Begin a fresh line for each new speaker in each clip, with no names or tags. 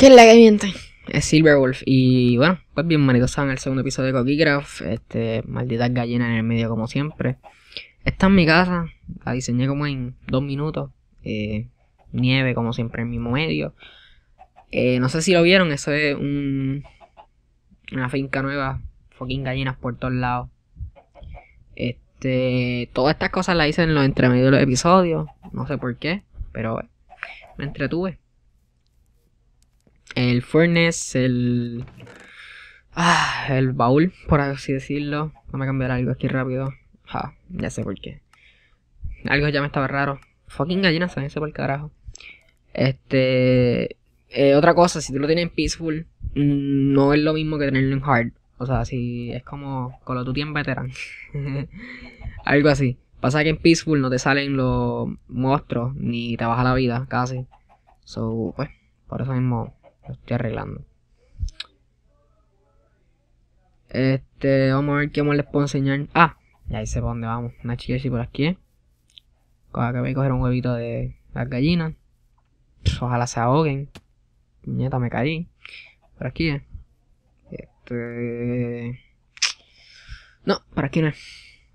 ¿Qué es la que miente? Es Silverwolf. Y bueno, pues bien, a en el segundo episodio de Coquigraph. Este, malditas gallina en el medio, como siempre. Esta es mi casa. La diseñé como en dos minutos. Eh, nieve, como siempre, en el mismo medio. Eh, no sé si lo vieron, eso es un, una finca nueva. Fucking gallinas por todos lados. Este, todas estas cosas las hice en los entremedios de los episodios. No sé por qué, pero eh, me entretuve el furnace, el... Ah, el baúl, por así decirlo. Vamos a cambiar algo aquí rápido. ya sé por qué. Algo ya me estaba raro. Fucking gallinas, ese por el carajo. Este... Eh, otra cosa, si tú lo tienes en Peaceful, no es lo mismo que tenerlo en Hard. O sea, si es como con lo tu tiempo veteran. algo así. Pasa que en Peaceful no te salen los monstruos, ni te baja la vida, casi. So, pues, por eso mismo lo estoy arreglando. Este, vamos a ver qué más les puedo enseñar. Ah, ya sé por dónde vamos. Una así por aquí. voy coger un huevito de las gallinas. Ojalá se ahoguen. Nieta, me caí. Por aquí, eh. Este. No, por aquí no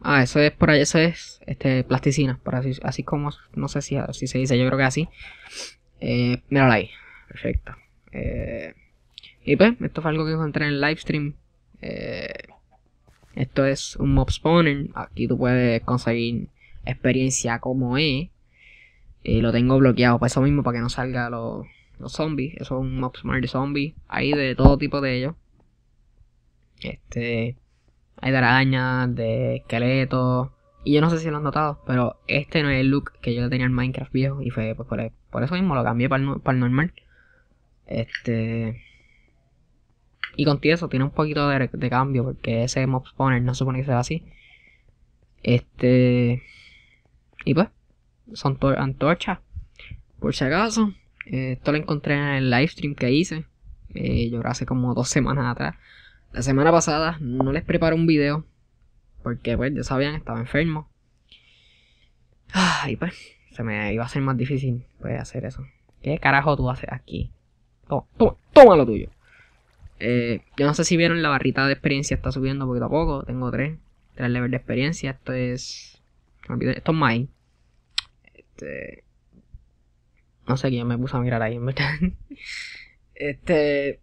Ah, eso es por ahí, eso es este, plasticina. Para así, como, no sé si, si se dice, yo creo que así. Eh, ahí. Perfecto. Eh, y pues, esto fue algo que encontré en el live stream. Eh, esto es un mob spawner. Aquí tú puedes conseguir experiencia como es. Y lo tengo bloqueado para pues eso mismo, para que no salga los, zombies. Eso es un mob spawner de zombies. Hay de todo tipo de ellos. Este. Hay de arañas, de esqueletos. Y yo no sé si lo han notado, pero este no es el look que yo tenía en Minecraft viejo. Y fue pues, por, eso mismo lo cambié para para el normal. Este. Y contigo eso tiene un poquito de, cambio porque ese mob spawner no supone que sea así. Este. Y pues, son antorchas. Por si acaso, esto lo encontré en el live stream que hice. Eh, yo creo hace como dos semanas atrás. La semana pasada no les preparé un video. Porque pues ya sabían, estaba enfermo. Ah, y pues, se me iba a ser más difícil pues, hacer eso. ¿Qué carajo tú haces aquí? toma, lo tuyo. Eh, yo no sé si vieron la barrita de experiencia está subiendo poquito a poco. Tengo tres, tres levels de experiencia. Esto es. Esto es mine. Este, no sé quién me puse a mirar ahí, en verdad. Este.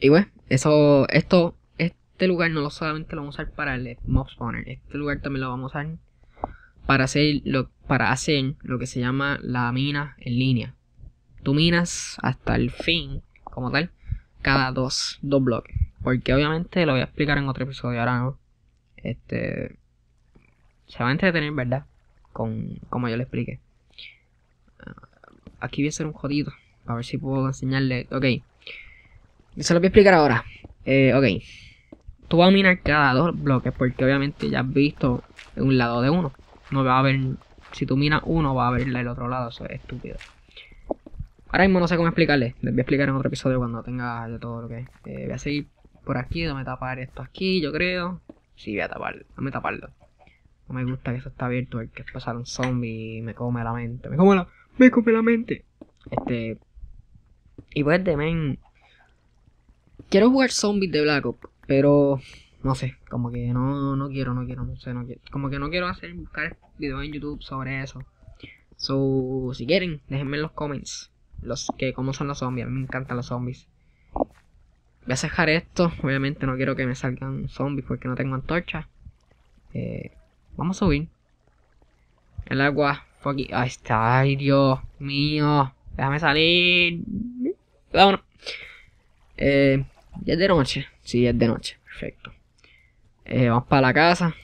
Y bueno, pues, eso. Esto. Este lugar no lo solamente lo vamos a usar para el mob spawner. Este lugar también lo vamos a usar para hacer lo, para hacer lo que se llama la mina en línea. Tú minas hasta el fin, como tal, cada dos, bloques. Porque obviamente lo voy a explicar en otro episodio, ahora no. Este. Se va a entretener, ¿verdad? Con como yo le expliqué. Ah, aquí voy a hacer un jodido. A ver si puedo enseñarle. Ok. Se lo voy a explicar ahora. Eh, ok. Tú vas a minar cada dos bloques porque obviamente ya has visto un lado de uno. No va a haber... Si tú minas uno, va a haber el otro lado. Eso es estúpido. Ahora mismo no sé cómo explicarle. Les voy a explicar en otro episodio cuando tenga de todo lo que es. Eh, voy a seguir por aquí, me tapar esto aquí, yo creo. Sí, voy a taparlo, me taparlo. No me gusta que eso está abierto, el que pasar un zombie y me come la mente. Me come la, me come la mente. Este. Y pues de Quiero jugar zombies de Black Ops, pero no sé, como que no, no quiero, no quiero, no sé, no quiero. Como que no quiero hacer buscar videos en YouTube sobre eso. So, si quieren, déjenme en los comments los que como son los zombies. A me encantan los zombies. Voy a dejar esto. Obviamente no quiero que me salgan zombies porque no tengo antorcha. Eh, vamos a subir. El agua. fucking, Ahí está. Ay, Dios mío. Déjame salir. Vámonos. Eh, ya es de noche. Sí, es de noche. Perfecto. Eh, vamos para la casa.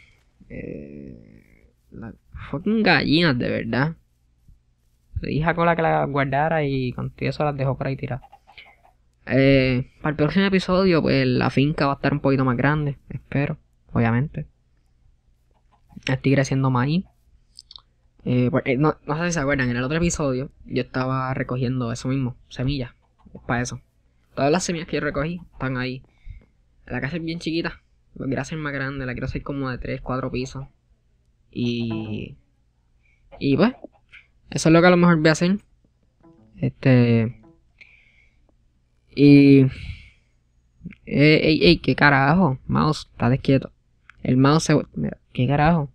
fucking gallinas, de verdad dije a cola que la guardara y contigo eso las dejó por ahí tiradas. Eh, para el próximo episodio, pues la finca va a estar un poquito más grande, espero, obviamente. Estoy creciendo maíz. Eh, pues, eh no, sé si se acuerdan, en el otro episodio yo estaba recogiendo eso mismo, semillas, para eso. Todas las semillas que yo recogí están ahí. La casa es bien chiquita, la quiero hacer más grande, la quiero hacer como de 3, 4 pisos. Y. Y pues, eso es lo que a lo mejor voy a hacer. Este. Y. Ey, ey, ey, qué carajo. Mouse, está quieto. El mouse se. qué carajo.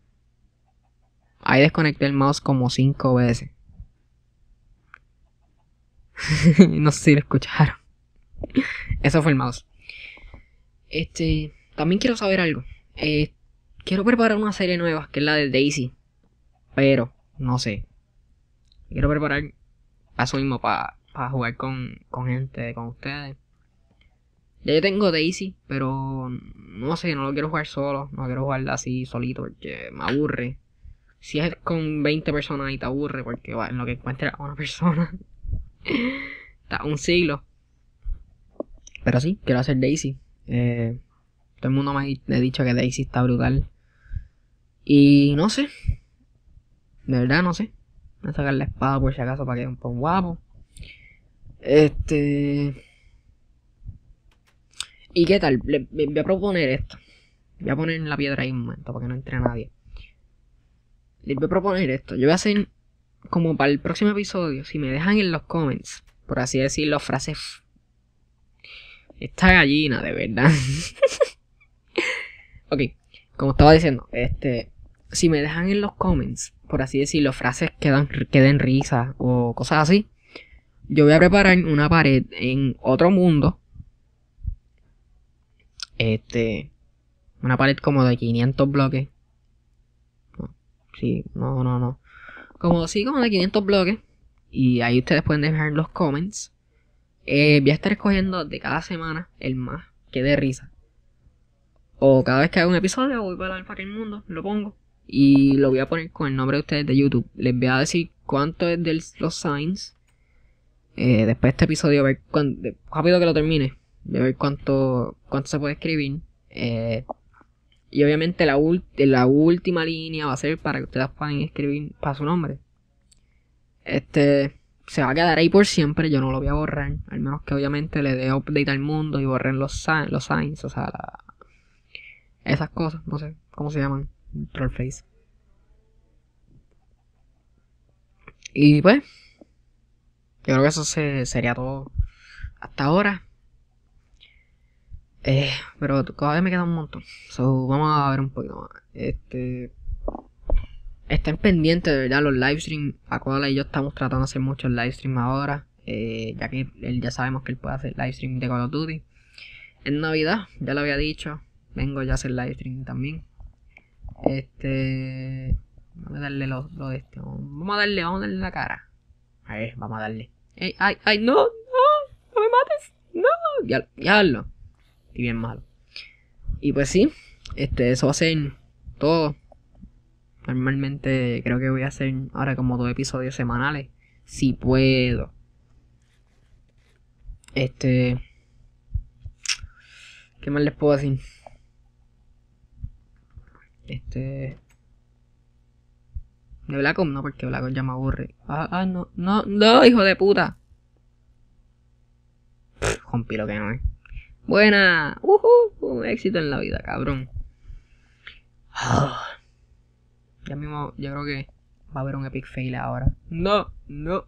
Ahí desconecté el mouse como 5 veces. no sé si lo escucharon. Eso fue el mouse. Este. También quiero saber algo. Eh, quiero preparar una serie nueva, que es la de Daisy. Pero, no sé quiero preparar a su mismo, para, jugar con, con gente, con ustedes. Ya yo tengo Daisy, pero no sé, no lo quiero jugar solo, no quiero jugar así solito porque me aburre. Si es con 20 personas y te aburre porque va, en lo que encuentras una persona está un siglo. Pero sí, quiero hacer Daisy. Eh, todo el mundo me ha dicho que Daisy está brutal. Y no sé. De verdad no sé. Voy a sacar la espada por si acaso para que quede un poco guapo. Este. ¿Y qué tal? Le, voy a proponer esto. Voy a poner la piedra ahí un momento para que no entre nadie. Les voy a proponer esto. Yo voy a hacer como para el próximo episodio. Si me dejan en los comments, por así decirlo, frases. Esta gallina, de verdad. ok, como estaba diciendo, este. Si me dejan en los comments por así decirlo, frases que, dan, que risa o cosas así, yo voy a preparar una pared en otro mundo. Este. Una pared como de 500 bloques. No, sí, no, no, no. Como si como de 500 bloques. Y ahí ustedes pueden dejar en los comments. Eh, voy a estar escogiendo de cada semana el más que dé risa. O cada vez que hago un episodio voy para el del mundo, lo pongo y lo voy a poner con el nombre de ustedes de YouTube. Les voy a decir cuánto es de los signs. Eh, después de este episodio, a ver rápido que lo termine, De ver cuánto, cuánto se puede escribir. Eh, y obviamente la, la última línea va a ser para que ustedes puedan escribir para su nombre. Este se va a quedar ahí por siempre, yo no lo voy a borrar, al menos que obviamente le dé update al mundo y borren los, signs, los signs o sea, esas cosas, no sé cómo se llaman face Y pues, yo creo que eso se, sería todo hasta ahora. Eh, pero todavía me queda un montón. vamos a ver un poquito más. Este. Estén pendientes, de verdad, los livestreams. Codala y yo estamos tratando de hacer muchos livestreams ahora. Eh, ya que ya sabemos que él puede hacer stream de Call of Duty. En Navidad, ya lo había dicho, vengo ya a hacer stream también. Este. Vamos a darle lo, este. Vamos a darle, vamos a la cara. A ver, vamos a darle. ¡Ay, ay, ay! ¡No! ¡No! ¡No me mates! ¡No! Ya, ya lo. Y bien malo. Y pues sí, este, eso va a ser todo. Normalmente creo que voy a hacer ahora como dos episodios semanales. Si puedo. Este. ¿Qué más les puedo decir? Este. De Black no, porque Black ya me aburre. Ah, ah, no, no, no, hijo de puta. compilo lo que no es. Buena. Uh un éxito en la vida, cabrón. Ya mismo, yo creo que va a haber un epic fail ahora. No, no.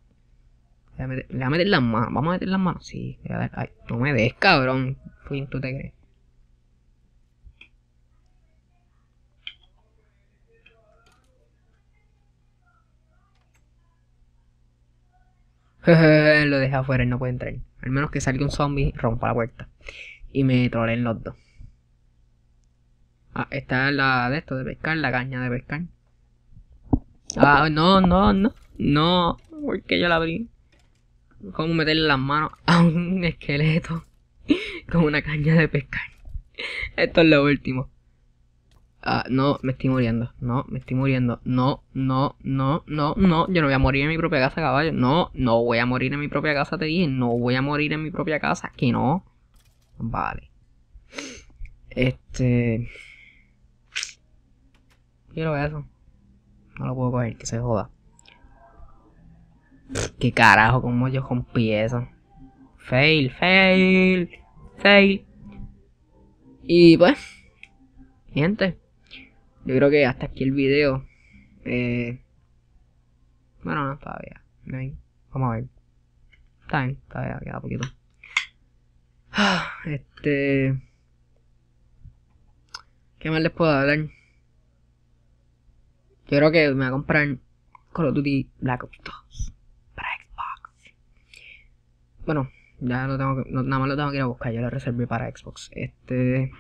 Le voy a meter, las manos. Vamos a meter las manos. Sí, a ver, Ay, no me des, cabrón. ¿Tú te crees? lo deja afuera, y no puede entrar. Al menos que salga un zombie, rompa la puerta. Y me troleen los dos. Ah, está la de esto de pescar, la caña de pescar. Ah, no, no, no, no, porque yo la abrí. ¿Cómo meterle las manos a un esqueleto con una caña de pescar? Esto es lo último. Ah, no, me estoy muriendo. No, me estoy muriendo. No, no, no, no, no. Yo no voy a morir en mi propia casa, caballo. No, no voy a morir en mi propia casa, te dije. No voy a morir en mi propia casa. Que no. Vale. Este. Quiero eso. No lo puedo coger, que se joda. Qué carajo, como yo rompí eso. Fail, fail, fail. Y pues, gente, yo creo que hasta aquí el video. Eh, bueno, no, todavía. Vamos a ver. Está bien, todavía queda poquito. Ah, este. ¿Qué más les puedo hablar? Yo creo que me voy a comprar Call of Duty Black Ops 2 para Xbox. Bueno, ya lo tengo que, nada más lo tengo que ir a buscar, yo lo reservé para Xbox. Este,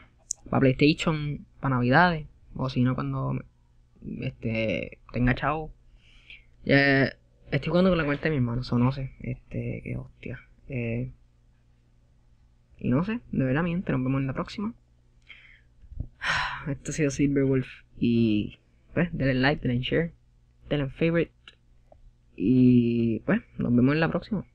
para PlayStation, para Navidades o si no cuando este, tenga chavo. estoy jugando con la cuenta de mi hermano, o no sé, este, qué hostia. Eh, y no sé, de verdad miente, nos vemos en la próxima. Esto ha sido Silverwolf y pues denle like, denle share, denle favorite y pues nos vemos en la próxima.